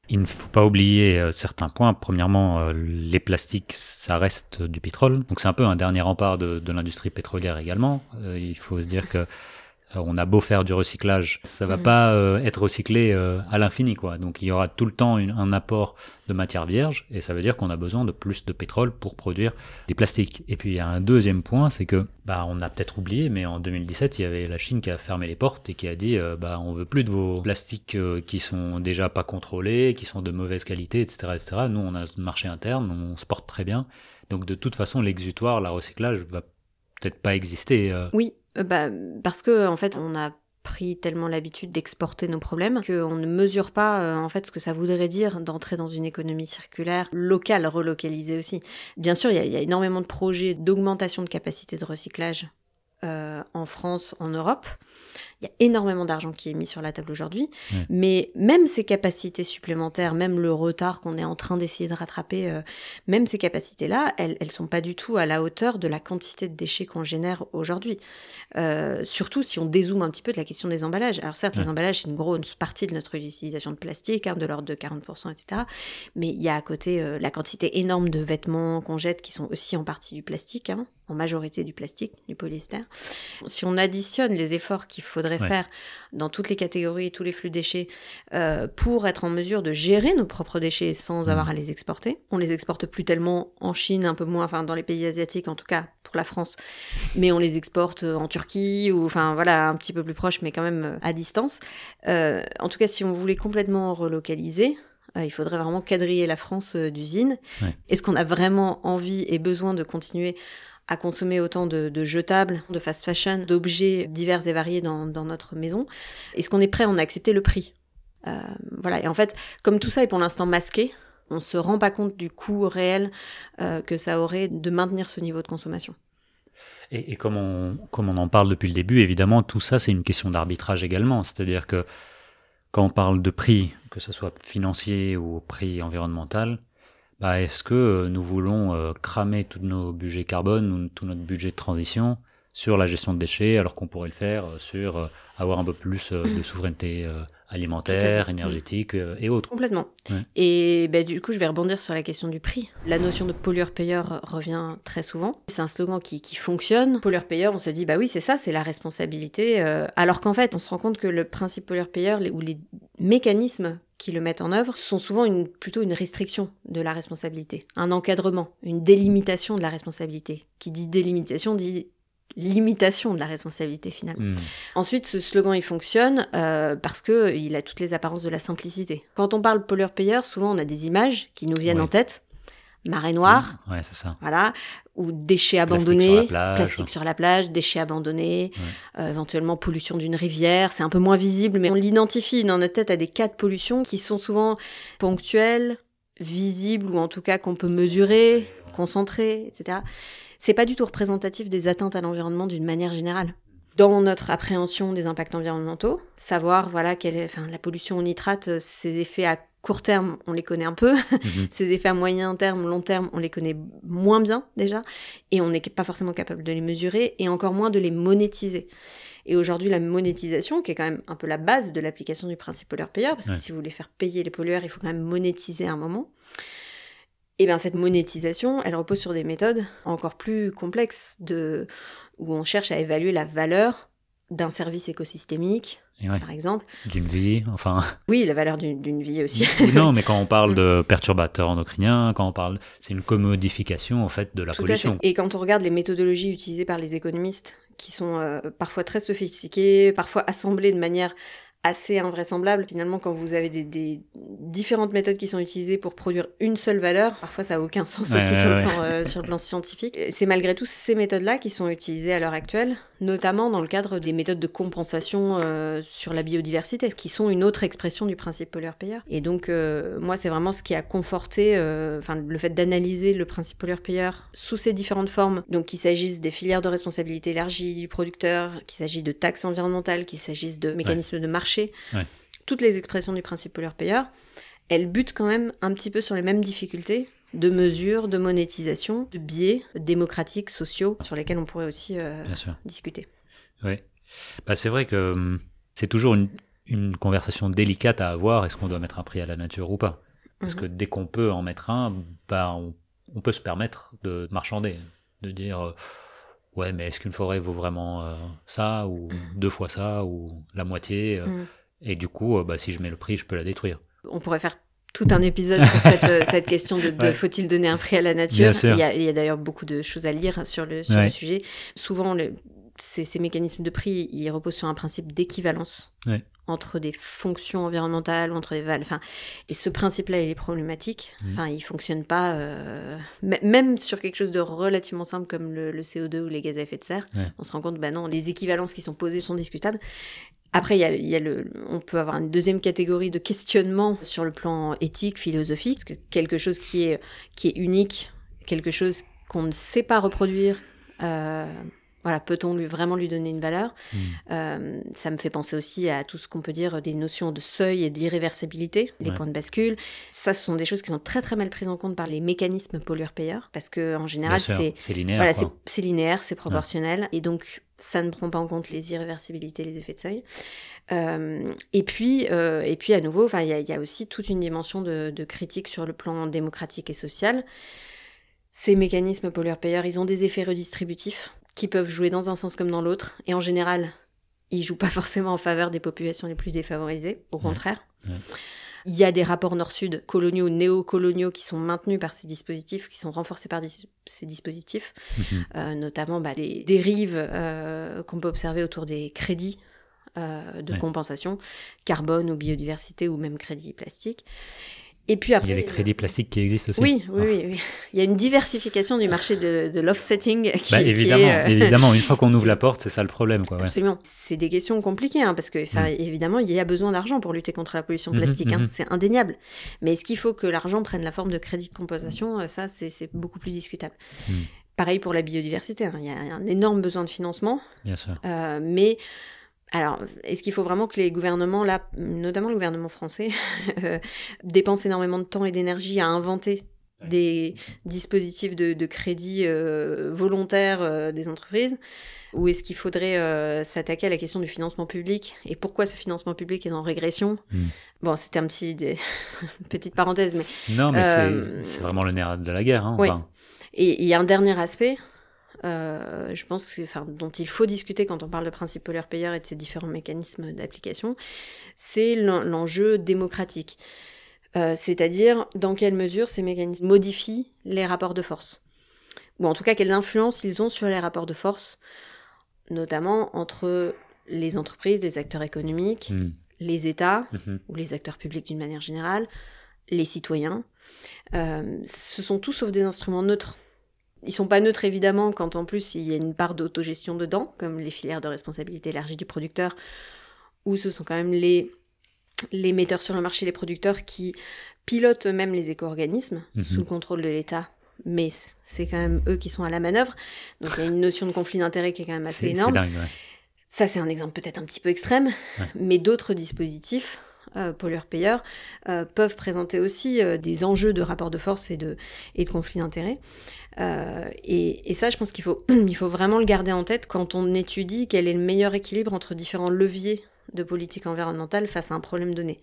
Il ne faut pas oublier euh, certains points. Premièrement, euh, les plastiques, ça reste du pétrole. Donc c'est un peu un dernier rempart de, l'industrie pétrolière également. Euh, il faut se dire que euh, on a beau faire du recyclage, ça va mm-hmm. pas euh, être recyclé euh, à l'infini, quoi. Donc il y aura tout le temps un apport de matière vierge, et ça veut dire qu'on a besoin de plus de pétrole pour produire des plastiques. Et puis il y a un deuxième point, c'est que, bah, on a peut-être oublié, mais en 2017, il y avait la Chine qui a fermé les portes et qui a dit, bah, on veut plus de vos plastiques qui sont déjà pas contrôlés, qui sont de mauvaise qualité, etc., etc. Nous, on a un marché interne, on se porte très bien. Donc de toute façon, l'exutoire, la recyclage va peut-être pas exister. Oui, euh, bah, Parce que, en fait, on a pris tellement l'habitude d'exporter nos problèmes qu'on ne mesure pas euh, en fait ce que ça voudrait dire d'entrer dans une économie circulaire locale, relocalisée aussi. Bien sûr, il y, a énormément de projets d'augmentation de capacité de recyclage euh, en France, en Europe. Il y a énormément d'argent qui est mis sur la table aujourd'hui. Mais même ces capacités supplémentaires, même le retard qu'on est en train d'essayer de rattraper, euh, même ces capacités-là, elles ne sont pas du tout à la hauteur de la quantité de déchets qu'on génère aujourd'hui. Euh, surtout si on dézoome un petit peu de la question des emballages. Alors certes, les emballages, c'est une grosse partie de notre utilisation de plastique, hein, de l'ordre de 40%, etc. Mais il y a à côté euh, la quantité énorme de vêtements qu'on jette qui sont aussi en partie du plastique, hein, en majorité du plastique, du polyester. Si on additionne les efforts qu'il faudrait faire dans toutes les catégories et tous les flux déchets euh, pour être en mesure de gérer nos propres déchets sans avoir mm. à les exporter. On les exporte plus tellement en Chine, un peu moins, enfin dans les pays asiatiques en tout cas pour la France, mais on les exporte euh, en Turquie ou enfin voilà un petit peu plus proche, mais quand même euh, à distance. en tout cas, si on voulait complètement relocaliser, il faudrait vraiment quadriller la France d'usine. Est-ce qu'on a vraiment envie et besoin de continuer à consommer autant de, jetables, de fast fashion, d'objets divers et variés dans, notre maison Est-ce qu'on est prêt à en accepter le prix euh, Voilà, et en fait, comme tout ça est pour l'instant masqué, on ne se rend pas compte du coût réel euh, que ça aurait de maintenir ce niveau de consommation. Et, comme, on, en parle depuis le début, évidemment, tout ça, c'est une question d'arbitrage également. C'est-à-dire que quand on parle de prix, que ce soit financier ou prix environnemental, bah, est-ce que euh, nous voulons euh, cramer tous nos budgets carbone ou tout notre budget de transition sur la gestion de déchets, alors qu'on pourrait le faire euh, sur avoir un peu plus de souveraineté alimentaire, énergétique et autres. Complètement. Et bah, du coup, je vais rebondir sur la question du prix. La notion de pollueur-payeur revient très souvent. C'est un slogan qui, qui fonctionne. Pollueur-payeur, on se dit, bah oui, c'est ça, c'est la responsabilité. alors qu'en fait, on se rend compte que le principe pollueur-payeur, ou les mécanismes qui le mettent en œuvre sont souvent plutôt une restriction de la responsabilité, un encadrement, une délimitation de la responsabilité. Qui dit délimitation dit limitation de la responsabilité finalement. Hmm. Ensuite, ce slogan, il fonctionne euh, parce qu'il a toutes les apparences de la simplicité. Quand on parle pollueur-payeur, souvent on a des images qui nous viennent en tête marée noire. Mmh, voilà. Ou déchets abandonnés. Plastique sur la plage. déchets abandonnés. Euh, éventuellement, pollution d'une rivière. C'est un peu moins visible, mais on l'identifie dans notre tête à des cas de pollution qui sont souvent ponctuels, visibles, ou en tout cas qu'on peut mesurer, concentrer, etc. C'est pas du tout représentatif des atteintes à l'environnement d'une manière générale dans notre appréhension des impacts environnementaux, savoir voilà quelle est, enfin, la pollution au nitrate, euh, ses effets à court terme, on les connaît un peu, mhm. <laughs> ses effets à moyen terme, long terme, on les connaît moins bien déjà, et on n'est pas forcément capable de les mesurer, et encore moins de les monétiser. Et aujourd'hui, la monétisation, qui est quand même un peu la base de l'application du principe pollueur-payeur, parce que si vous voulez faire payer les pollueurs, il faut quand même monétiser à un moment. Et eh bien cette monétisation, elle repose sur des méthodes encore plus complexes, de, où on cherche à évaluer la valeur d'un service écosystémique, par exemple. D'une vie, enfin. Oui, la valeur d'une vie aussi. non, mais quand on parle <laughs> mm. de perturbateurs endocriniens, quand on parle, c'est une commodification en fait de la pollution. Et quand on regarde les méthodologies utilisées par les économistes, qui sont euh, parfois très sophistiquées, parfois assemblées de manière assez invraisemblable finalement quand vous avez des, différentes méthodes qui sont utilisées pour produire une seule valeur. Parfois ça n'a aucun sens aussi euh, sur, Le plan, scientifique. C'est malgré tout ces méthodes-là qui sont utilisées à l'heure actuelle, notamment dans le cadre des méthodes de compensation euh, sur la biodiversité, qui sont une autre expression du principe pollueur-payeur. Et donc euh, moi c'est vraiment ce qui a conforté enfin le fait d'analyser le principe pollueur-payeur sous ses différentes formes, donc qu'il s'agisse des filières de responsabilité élargie du producteur, qu'il s'agisse de taxes environnementales, qu'il s'agisse de mécanismes de marché toutes les expressions du principe pollueur-payeur, elles butent quand même un petit peu sur les mêmes difficultés de mesure, de monétisation, de biais démocratiques, sociaux, sur lesquels on pourrait aussi euh, discuter. Oui. Bah, c'est vrai que hum, c'est toujours une, conversation délicate à avoir, est-ce qu'on doit mettre un prix à la nature ou pas Parce que mhm. dès qu'on peut en mettre un, bah, on, peut se permettre de marchander, de dire... Euh, ouais, mais est-ce qu'une forêt vaut vraiment euh, ça ou mmh. deux fois ça ou la moitié euh, mmh. Et du coup, euh, bah, si je mets le prix, je peux la détruire. On pourrait faire tout un épisode sur cette, question de, faut-il donner un prix à la nature. Il y a, d'ailleurs beaucoup de choses à lire sur le, sujet. Souvent, le, ces, mécanismes de prix, ils reposent sur un principe d'équivalence entre des fonctions environnementales, entre des valeurs. Enfin, et ce principe-là, il est problématique. Enfin, il fonctionne pas, euh, même sur quelque chose de relativement simple comme le, CO2 ou les gaz à effet de serre. On se rend compte, ben non, les équivalences qui sont posées sont discutables. Après, y y a le, on peut avoir une deuxième catégorie de questionnement sur le plan éthique, philosophique, quelque chose qui est, qui est unique, quelque chose qu'on ne sait pas reproduire. Euh, voilà, peut-on lui, vraiment lui donner une valeur hmm. euh, Ça me fait penser aussi à tout ce qu'on peut dire des notions de seuil et d'irréversibilité, les points de bascule. Ça, ce sont des choses qui sont très très mal prises en compte par les mécanismes pollueur-payeur, parce que en général, c'est linéaire, voilà, c'est linéaire, c'est proportionnel, et donc ça ne prend pas en compte les irréversibilités, les effets de seuil. Euh, et, puis, euh, et puis, à nouveau, il y, y, a aussi toute une dimension de, de, critique sur le plan démocratique et social. Ces mécanismes pollueur-payeur, ils ont des effets redistributifs qui peuvent jouer dans un sens comme dans l'autre. Et en général, ils jouent pas <laughs> forcément en faveur des populations les plus défavorisées, au contraire. Il y a des rapports nord-sud coloniaux, néocoloniaux qui sont maintenus par ces dispositifs, qui sont renforcés par ces dispositifs, mhm. euh, notamment bah, les dérives euh, qu'on peut observer autour des crédits euh, de compensation, carbone ou biodiversité ou même crédit plastique. Et puis après, il y a les crédits plastiques qui existent aussi. Oui, oui, oh. oui, Il y a une diversification du marché de, l'offsetting. évidemment, bah, qui est, euh, évidemment, une fois qu'on <laughs> ouvre la porte, c'est ça le problème. Quoi, Absolument. C'est des questions compliquées, hein, parce que mm. évidemment, il y a besoin d'argent pour lutter contre la pollution mhm, plastique, hein. mhm. c'est indéniable. Mais est-ce qu'il faut que l'argent prenne la forme de crédit de compensation euh, Ça, c'est beaucoup plus discutable. Mm. Pareil pour la biodiversité, hein. il y a un énorme besoin de financement. Bien sûr. Euh, mais alors, est-ce qu'il faut vraiment que les gouvernements, là, notamment le gouvernement français, <laughs> euh, dépensent énormément de temps et d'énergie à inventer des dispositifs de, crédit euh, volontaires euh, des entreprises Ou est-ce qu'il faudrait s'attaquer à la question du financement public et pourquoi ce financement public est en régression hmm. Bon, c'était un petit, des... une <laughs> petite parenthèse, mais... Non, mais c'est vraiment le nerf de la guerre. Hein, oui. Et il y a un dernier aspect, euh, je pense, enfin, dont il faut discuter quand on parle de principe polaire-payeur et de ses différents mécanismes d'application, c'est l'enjeu démocratique. Euh, c'est-à-dire dans quelle mesure ces mécanismes modifient les rapports de force. Ou en tout cas, quelle influence ils ont sur les rapports de force, notamment entre les entreprises, les acteurs économiques, hmm. les États, <laughs> mhm. ou les acteurs publics d'une manière générale, les citoyens. Euh, ce sont tous sauf des instruments neutres. Ils sont pas neutres évidemment quand en plus il y a une part d'autogestion dedans, comme les filières de responsabilité élargie du producteur, où ce sont quand même les, les metteurs sur le marché, les producteurs qui pilotent eux-mêmes les éco-organismes mhm. sous le contrôle de l'État. Mais c'est quand même eux qui sont à la manœuvre. Donc il y a une notion de conflit d'intérêt qui est quand même assez énorme. Ça, c'est un exemple peut-être un petit peu extrême, mais d'autres dispositifs euh, pollueurs-payeurs euh, peuvent présenter aussi euh, des enjeux de rapport de force et de, et de conflit d'intérêt. Euh, et, ça, je pense qu'il faut, <clears throat> il faut vraiment le garder en tête quand on étudie quel est le meilleur équilibre entre différents leviers de politique environnementale face à un problème donné.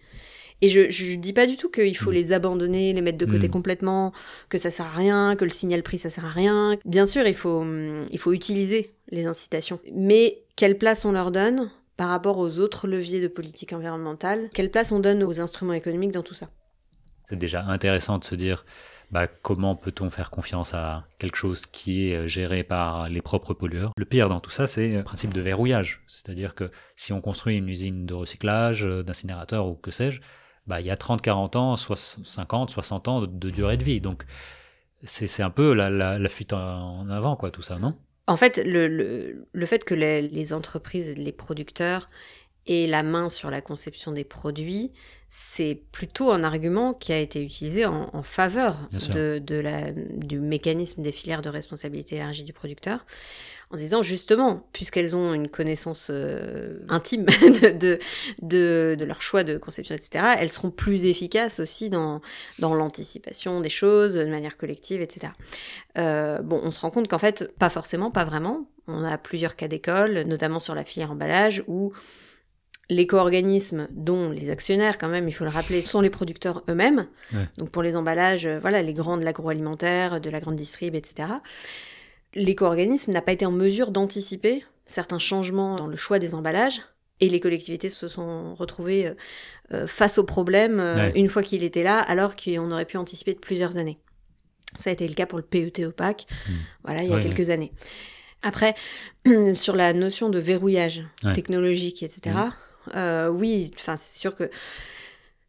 Et je ne dis pas du tout qu'il faut mm. les abandonner, les mettre de côté mm. complètement, que ça sert à rien, que le signal prix ça sert à rien. Bien sûr, il faut, il faut utiliser les incitations. Mais quelle place on leur donne par rapport aux autres leviers de politique environnementale Quelle place on donne aux instruments économiques dans tout ça C'est déjà intéressant de se dire bah, comment peut-on faire confiance à quelque chose qui est euh, géré par les propres pollueurs Le pire dans tout ça, c'est le euh, principe de verrouillage. C'est-à-dire que si on construit une usine de recyclage, euh, d'incinérateur ou que sais-je, bah, il y a 30, 40 ans, 50, 60 ans de, durée de vie. Donc c'est un peu la, fuite en avant, quoi, tout ça, non en fait, le, fait que les, les entreprises, les producteurs et la main sur la conception des produits, c'est plutôt un argument qui a été utilisé en, faveur de, du mécanisme des filières de responsabilité élargie du producteur, en disant justement, puisqu'elles ont une connaissance euh, intime <laughs> de, de, leur choix de conception, etc., elles seront plus efficaces aussi dans, dans l'anticipation des choses, de manière collective, etc. Euh, bon, on se rend compte qu'en fait, pas forcément, pas vraiment. On a plusieurs cas d'école, notamment sur la filière emballage, où léco organismes dont les actionnaires, quand même, il faut le rappeler, sont les producteurs eux-mêmes. Donc pour les emballages, euh, voilà, les grands de l'agroalimentaire, de la grande distrib, etc. L'éco-organisme n'a pas été en mesure d'anticiper certains changements dans le choix des emballages. Et les collectivités se sont retrouvées euh, euh, face au problème une fois qu'il était là, alors qu'on aurait pu anticiper de plusieurs années. Ça a été le cas pour le PET opaque, hmm. voilà, il y a quelques années. Après, <clears throat> sur la notion de verrouillage technologique, etc., euh, oui, enfin c'est sûr que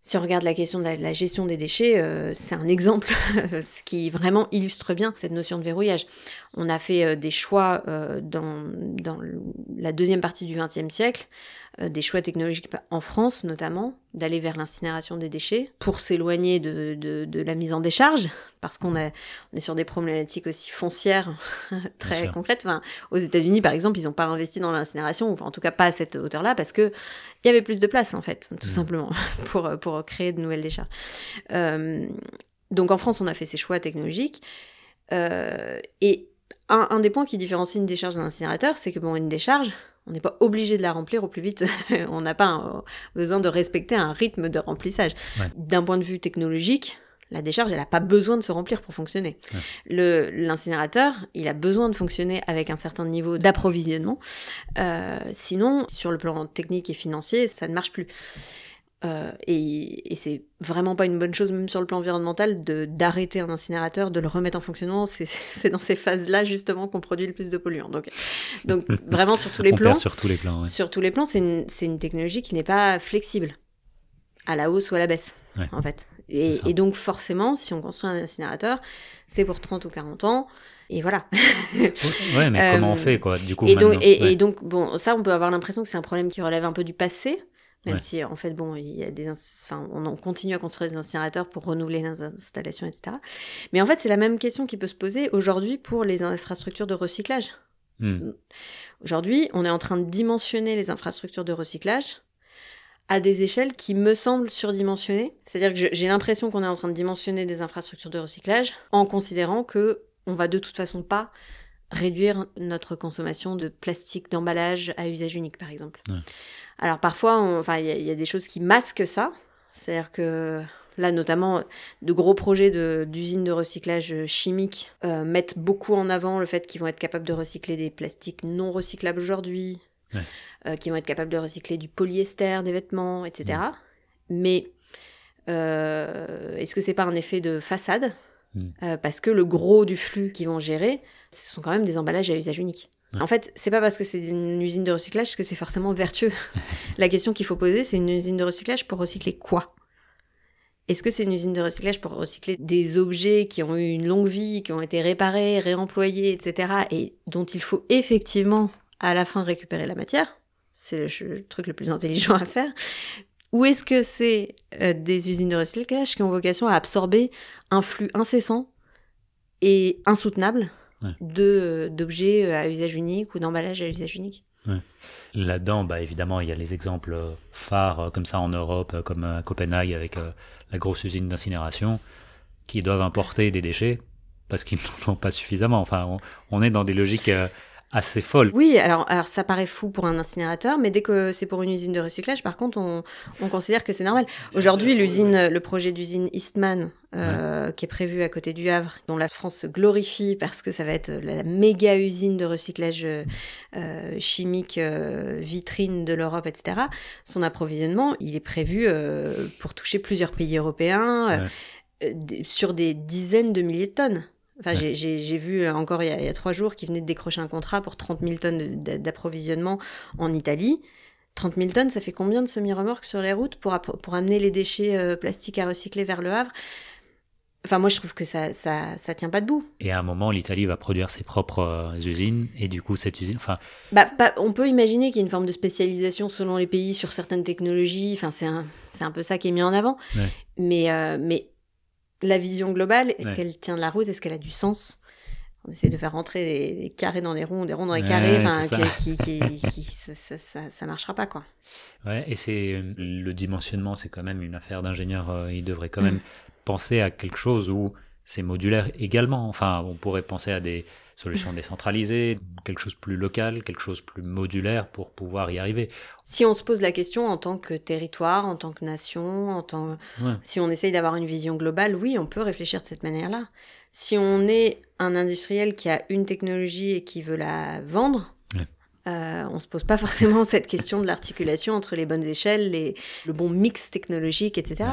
si on regarde la question de la, gestion des déchets, euh, c'est un exemple, <laughs> ce qui vraiment illustre bien cette notion de verrouillage. On a fait euh, des choix dans, dans, la deuxième partie du XXe siècle euh, des choix technologiques en France notamment, d'aller vers l'incinération des déchets pour s'éloigner de, la mise en décharge, parce qu'on est, on est sur des problématiques aussi foncières <laughs> très concrètes. aux États-Unis, par exemple, ils n'ont pas investi dans l'incinération, enfin, en tout cas pas à cette hauteur-là, parce qu'il y avait plus de place en fait, tout mm. simplement, <laughs> pour, pour créer de nouvelles décharges. Euh, donc en France, on a fait ces choix technologiques. Euh, et un, un, des points qui différencie une décharge d'un incinérateur, c'est que bon, une décharge, on n'est pas obligé de la remplir au plus vite. <laughs> on n'a pas besoin de respecter un rythme de remplissage. D'un point de vue technologique, la décharge, elle n'a pas besoin de se remplir pour fonctionner. L'incinérateur, il a besoin de fonctionner avec un certain niveau d'approvisionnement. Euh, sinon, sur le plan technique et financier, ça ne marche plus. Euh, et, et c'est vraiment pas une bonne chose, même sur le plan environnemental, de d'arrêter un incinérateur, de le remettre en fonctionnement. C'est <laughs> dans ces phases-là justement qu'on produit le plus de polluants. Donc, donc <laughs> vraiment sur tous les plans. Sur tous les plans. Ouais. Sur tous les plans, c'est une, une, technologie qui n'est pas flexible à la hausse ou à la baisse, en fait. Et, donc forcément, si on construit un incinérateur, c'est pour 30 ou 40 ans. Et voilà. <laughs> ouais, mais comment on euh, fait, quoi, du coup Et donc, et, donc, bon, ça, on peut avoir l'impression que c'est un problème qui relève un peu du passé, même si, en fait, bon, il y a des, enfin, on continue à construire des incinérateurs pour renouveler les installations, etc. Mais en fait, c'est la même question qui peut se poser aujourd'hui pour les infrastructures de recyclage. Hmm. Aujourd'hui, on est en train de dimensionner les infrastructures de recyclage à des échelles qui me semblent surdimensionnées. C'est-à-dire que j'ai l'impression qu'on est en train de dimensionner des infrastructures de recyclage en considérant que on va de toute façon pas réduire notre consommation de plastique d'emballage à usage unique, par exemple. Alors parfois, enfin, il y, a des choses qui masquent ça. C'est-à-dire que là, notamment, de gros projets d'usines de, recyclage chimique euh, mettent beaucoup en avant le fait qu'ils vont être capables de recycler des plastiques non recyclables aujourd'hui, euh, qu'ils vont être capables de recycler du polyester, des vêtements, etc. Mais euh, est-ce que c'est pas un effet de façade hmm. Parce que le gros du flux qu'ils vont gérer, ce sont quand même des emballages à usage unique. En fait, c'est pas parce que c'est une usine de recyclage que c'est forcément vertueux. <laughs> la question qu'il faut poser, c'est une usine de recyclage pour recycler quoi Est-ce que c'est une usine de recyclage pour recycler des objets qui ont eu une longue vie, qui ont été réparés, réemployés, etc., et dont il faut effectivement à la fin récupérer la matière C'est le truc le plus intelligent à faire. Ou est-ce que c'est euh, des usines de recyclage qui ont vocation à absorber un flux incessant et insoutenable de euh, d'objets euh, à usage unique ou d'emballages à usage unique. Là-dedans, bah, évidemment, il y a les exemples euh, phares comme ça en Europe, comme à Copenhague avec la grosse usine d'incinération, qui doivent importer des déchets parce qu'ils <laughs> n'en ont pas suffisamment. Enfin, on, est dans des logiques assez folle. Oui, alors, alors ça paraît fou pour un incinérateur, mais dès que c'est pour une usine de recyclage, par contre, on, considère que c'est normal. Aujourd'hui, l'usine, le projet d'usine Eastman, euh, qui est prévu à côté du Havre, dont la France se glorifie parce que ça va être la méga usine de recyclage euh, chimique, euh, vitrine de l'Europe, etc. Son approvisionnement, il est prévu euh, pour toucher plusieurs pays européens sur des dizaines de milliers de tonnes. Enfin, j'ai vu encore il y, a, trois jours qu'ils venaient de décrocher un contrat pour 30 000 tonnes d'approvisionnement en Italie. 30 000 tonnes, ça fait combien de semi-remorques sur les routes pour, pour amener les déchets euh, plastiques à recycler vers le Havre Enfin, moi, je trouve que ça, ça, ça tient pas debout. Et à un moment, l'Italie va produire ses propres euh, usines, et du coup, cette usine, enfin. Bah, on peut imaginer qu'il y ait une forme de spécialisation selon les pays sur certaines technologies. Enfin, c'est un, un peu ça qui est mis en avant. Mais, euh, mais la vision globale, est-ce qu'elle tient de la route, est-ce qu'elle a du sens on essaie de faire rentrer des, carrés dans les ronds, des ronds dans les carrés, ça, ça, marchera pas, quoi. et c'est euh, le dimensionnement, c'est quand même une affaire d'ingénieur. Euh, il devrait quand même mm. penser à quelque chose où c'est modulaire également. Enfin, on pourrait penser à des, solution décentralisée, quelque chose plus local, quelque chose plus modulaire pour pouvoir y arriver. Si on se pose la question en tant que territoire, en tant que nation, en tant... si on essaye d'avoir une vision globale, oui, on peut réfléchir de cette manière-là. Si on est un industriel qui a une technologie et qui veut la vendre, euh, on ne se pose pas forcément cette question de l'articulation entre les bonnes échelles, le bon mix technologique, etc.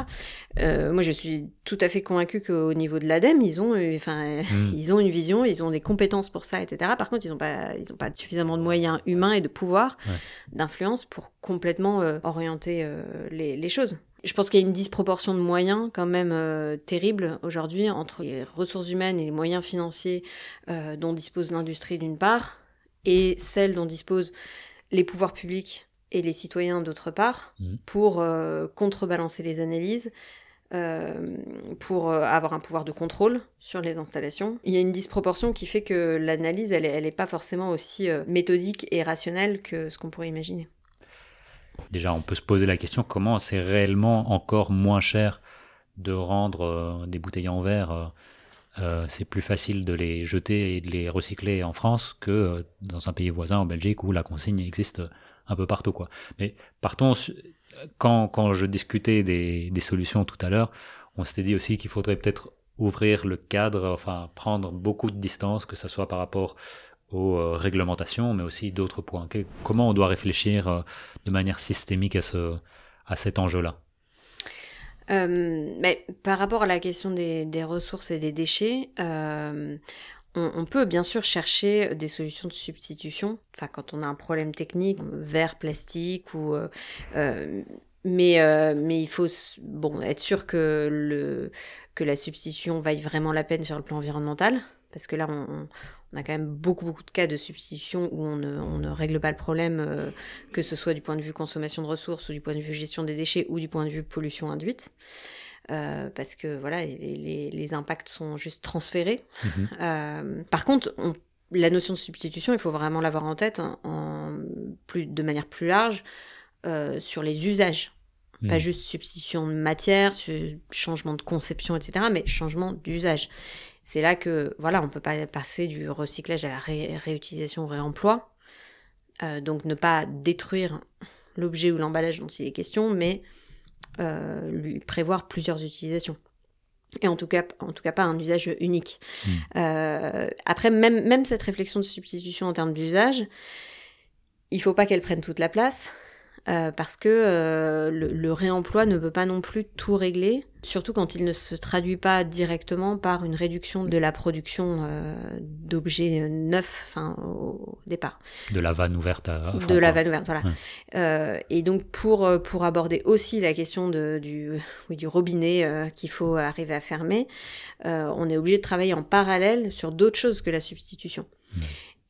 Euh, moi, je suis tout à fait convaincue qu'au niveau de l'ADEME, ils ont, enfin, mm. ils ont une vision, ils ont des compétences pour ça, etc. Par contre, ils n'ont pas, suffisamment de moyens humains et de pouvoir, d'influence pour complètement euh, orienter les, choses. Je pense qu'il y a une disproportion de moyens quand même terrible aujourd'hui entre les ressources humaines et les moyens financiers dont dispose l'industrie d'une part, et celle dont disposent les pouvoirs publics et les citoyens d'autre part, mmh. pour euh, contrebalancer les analyses, euh, pour euh, avoir un pouvoir de contrôle sur les installations. Il y a une disproportion qui fait que l'analyse, elle n'est pas forcément aussi méthodique et rationnelle que ce qu'on pourrait imaginer. Déjà, on peut se poser la question comment c'est réellement encore moins cher de rendre des bouteilles en verre euh, c'est plus facile de les jeter et de les recycler en France que euh, dans un pays voisin, en Belgique, où la consigne existe un peu partout. Quoi. Mais partons, quand, quand je discutais des, des solutions tout à l'heure, on s'était dit aussi qu'il faudrait peut-être ouvrir le cadre, enfin prendre beaucoup de distance, que ce soit par rapport aux euh, réglementations, mais aussi d'autres points. Comment on doit réfléchir de manière systémique à, ce, à cet enjeu-là euh, mais par rapport à la question des, ressources et des déchets, euh, on, peut bien sûr chercher des solutions de substitution. Enfin, quand on a un problème technique, verre, plastique ou euh, euh mais, euh, mais, il faut bon, être sûr que, le, que la substitution vaille vraiment la peine sur le plan environnemental. Parce que là, on, on a quand même beaucoup, beaucoup de cas de substitution où on ne, règle pas le problème, euh, que ce soit du point de vue consommation de ressources ou du point de vue gestion des déchets ou du point de vue pollution induite. Euh, parce que voilà, les, impacts sont juste transférés. Mhm. Euh, par contre, la notion de substitution, il faut vraiment l'avoir en tête hein, de manière plus large sur les usages. Pas mm. juste substitution de matière, changement de conception, etc., mais changement d'usage. C'est là que, voilà, on peut pas passer du recyclage à la réutilisation, au réemploi. Euh, donc ne pas détruire l'objet ou l'emballage dont il est question, mais euh, lui prévoir plusieurs utilisations. Et en tout cas, en tout cas pas un usage unique. Mm. Euh, après, même, même cette réflexion de substitution en termes d'usage, il faut pas qu'elle prenne toute la place. Euh, parce que euh, le, réemploi ne peut pas non plus tout régler, surtout quand il ne se traduit pas directement par une réduction de la production euh, d'objets neufs enfin, au départ. De la vanne ouverte à... de la vanne ouverte, voilà. et donc pour, pour aborder aussi la question du, du robinet qu'il faut arriver à fermer, on est obligé de travailler en parallèle sur d'autres choses que la substitution.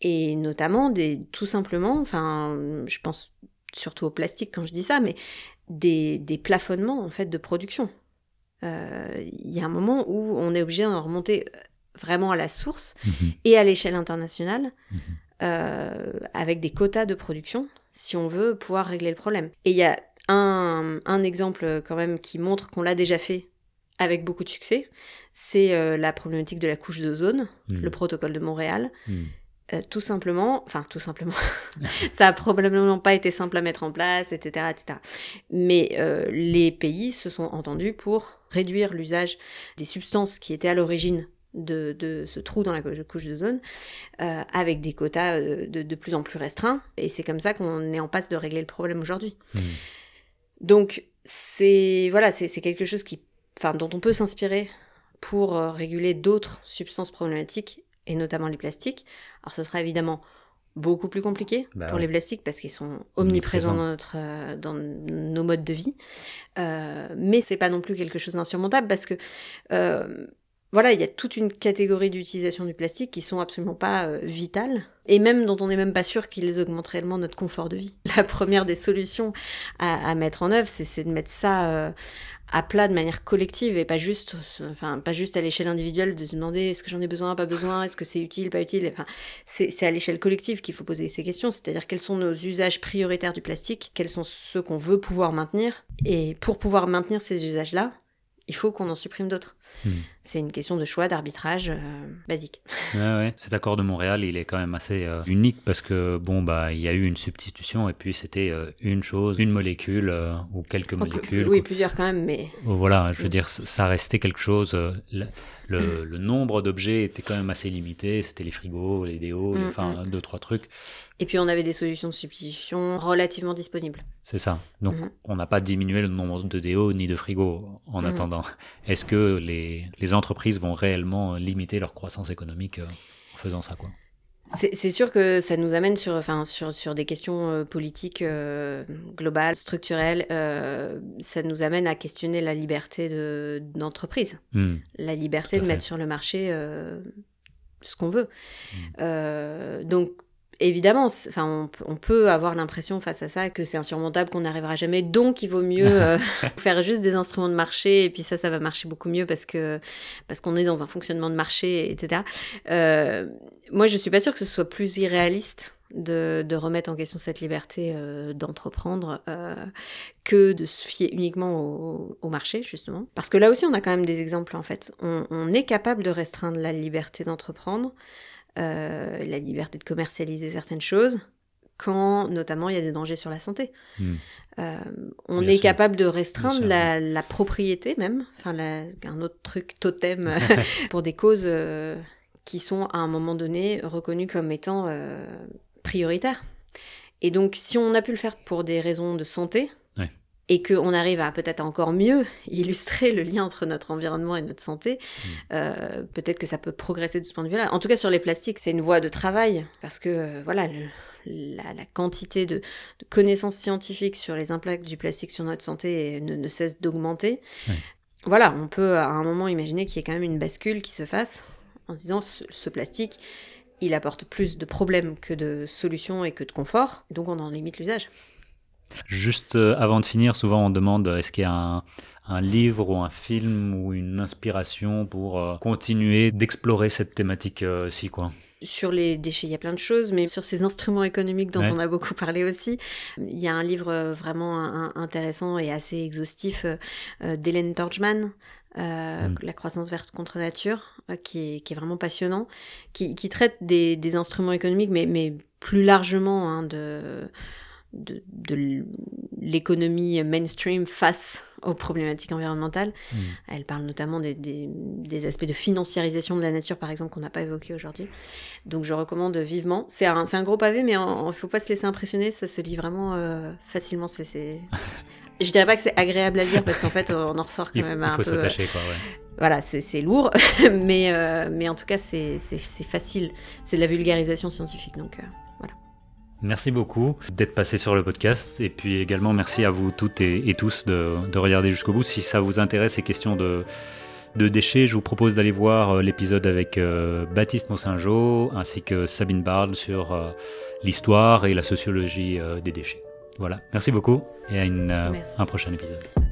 et notamment des tout simplement enfin je pense surtout au plastique quand je dis ça, mais des, des plafonnements en fait de production. Euh, il y a un moment où on est obligé de remonter euh, vraiment à la source mhm. et à l'échelle internationale mhm. euh, avec des quotas de production si on veut pouvoir régler le problème. Et il y a un, un, exemple quand même qui montre qu'on l'a déjà fait avec beaucoup de succès, c'est la problématique de la couche d'ozone, mhm. le protocole de Montréal, euh, tout simplement, enfin tout simplement, <laughs> ça a probablement pas été simple à mettre en place, etc., etc. Mais euh, les pays se sont entendus pour réduire l'usage des substances qui étaient à l'origine de, ce trou dans la couche de zone, euh, avec des quotas de, de, plus en plus restreints. Et c'est comme ça qu'on est en passe de régler le problème aujourd'hui. Hmm. Donc c'est voilà, c'est quelque chose qui, enfin, dont on peut s'inspirer pour réguler d'autres substances problématiques et notamment les plastiques. Alors ce sera évidemment beaucoup plus compliqué bah pour les plastiques parce qu'ils sont omniprésents dans, notre, euh, dans nos modes de vie. Euh, mais c'est pas non plus quelque chose d'insurmontable parce que euh, voilà, il y a toute une catégorie d'utilisation du plastique qui sont absolument pas euh, vitales et même dont on n'est même pas sûr qu'ils augmentent réellement notre confort de vie. <laughs> La première des solutions à, à mettre en œuvre, c'est de mettre ça à plat de manière collective et pas juste, enfin, pas juste à l'échelle individuelle de se demander est-ce que j'en ai besoin, pas besoin, est-ce que c'est utile, pas utile. Enfin, c'est à l'échelle collective qu'il faut poser ces questions, c'est-à-dire quels sont nos usages prioritaires du plastique, quels sont ceux qu'on veut pouvoir maintenir. Et pour pouvoir maintenir ces usages-là, il faut qu'on en supprime d'autres. Hmm. C'est une question de choix, d'arbitrage euh, basique. <laughs> Cet accord de Montréal, il est quand même assez euh, unique parce que bon bah il y a eu une substitution et puis c'était euh, une chose, une molécule ou quelques molécules. oui, plusieurs quand même, mais oh, voilà, je veux mm. dire, ça restait quelque chose. <clears throat> Le, nombre d'objets était quand même assez limité. C'était les frigos, les déos, mm, enfin mm. deux trois trucs. Et puis on avait des solutions de substitution relativement disponibles. C'est ça. Donc on n'a pas diminué le nombre de déos ni de frigos en attendant. Est-ce que les les, entreprises vont réellement limiter leur croissance économique euh, en faisant ça. Quoi. C'est sûr que ça nous amène sur, enfin, sur, des questions euh, politiques euh, globales, structurelles. ça nous amène à questionner la liberté d'entreprise, hmm. la liberté de mettre sur le marché ce qu'on veut. Hmm. donc, évidemment, enfin, on, peut avoir l'impression face à ça que c'est insurmontable, qu'on n'arrivera jamais, donc il vaut mieux euh, <laughs> <laughs> faire juste des instruments de marché, et puis ça, ça va marcher beaucoup mieux parce que parce qu'on est dans un fonctionnement de marché, etc. Euh, moi, je suis pas sûre que ce soit plus irréaliste. De, remettre en question cette liberté euh, d'entreprendre que de se fier uniquement au, marché justement parce que là aussi on a quand même des exemples en fait on, on est capable de restreindre la liberté d'entreprendre euh, la liberté de commercialiser certaines choses, quand notamment il y a des dangers sur la santé. Hmm. Euh, on est capable de restreindre la, propriété même, enfin un autre truc totem <laughs> euh, pour des causes qui sont à un moment donné reconnues comme étant prioritaires. Et donc si on a pu le faire pour des raisons de santé, et qu'on arrive à peut-être encore mieux illustrer le lien entre notre environnement et notre santé, mm. euh, peut-être que ça peut progresser de ce point de vue-là. En tout cas, sur les plastiques, c'est une voie de travail, parce que euh, voilà, la, quantité de, connaissances scientifiques sur les impacts du plastique sur notre santé ne, cesse d'augmenter. Voilà, on peut à un moment imaginer qu'il y ait quand même une bascule qui se fasse en se disant ce, ce plastique, il apporte plus de problèmes que de solutions et que de confort, donc on en limite l'usage. Juste euh, avant de finir, souvent on demande euh, est-ce qu'il y a un, livre ou un film ou une inspiration pour euh, continuer d'explorer cette thématique-ci quoi sur les déchets, il y a plein de choses, mais sur ces instruments économiques dont on a beaucoup parlé aussi, il y a un livre vraiment intéressant et assez exhaustif d'Hélène torchman mm. La croissance verte contre nature, qui, est, vraiment passionnant, qui, traite des, instruments économiques, mais, plus largement hein, de, de, l'économie mainstream face aux problématiques environnementales. Hmm. Elle parle notamment des, aspects de financiarisation de la nature, par exemple, qu'on n'a pas évoqué aujourd'hui. Donc je recommande vivement. C'est un, gros pavé, mais il ne faut pas se laisser impressionner. Ça se lit vraiment euh, facilement. C'est, <laughs> Je dirais pas que c'est agréable à lire parce qu'en fait, on en ressort quand même un peu. Il faut s'attacher, quoi, euh, voilà, c'est lourd, <laughs> mais, euh, mais en tout cas, c'est facile. C'est de la vulgarisation scientifique, donc. Merci beaucoup d'être passé sur le podcast et puis également merci à vous toutes et, tous de, regarder jusqu'au bout. Si ça vous intéresse ces questions de, déchets, je vous propose d'aller voir euh, l'épisode avec baptiste euh, Baptiste Monsingeau ainsi que Sabine Bard sur euh, l'histoire et la sociologie des déchets. Voilà, merci beaucoup et à un prochain épisode.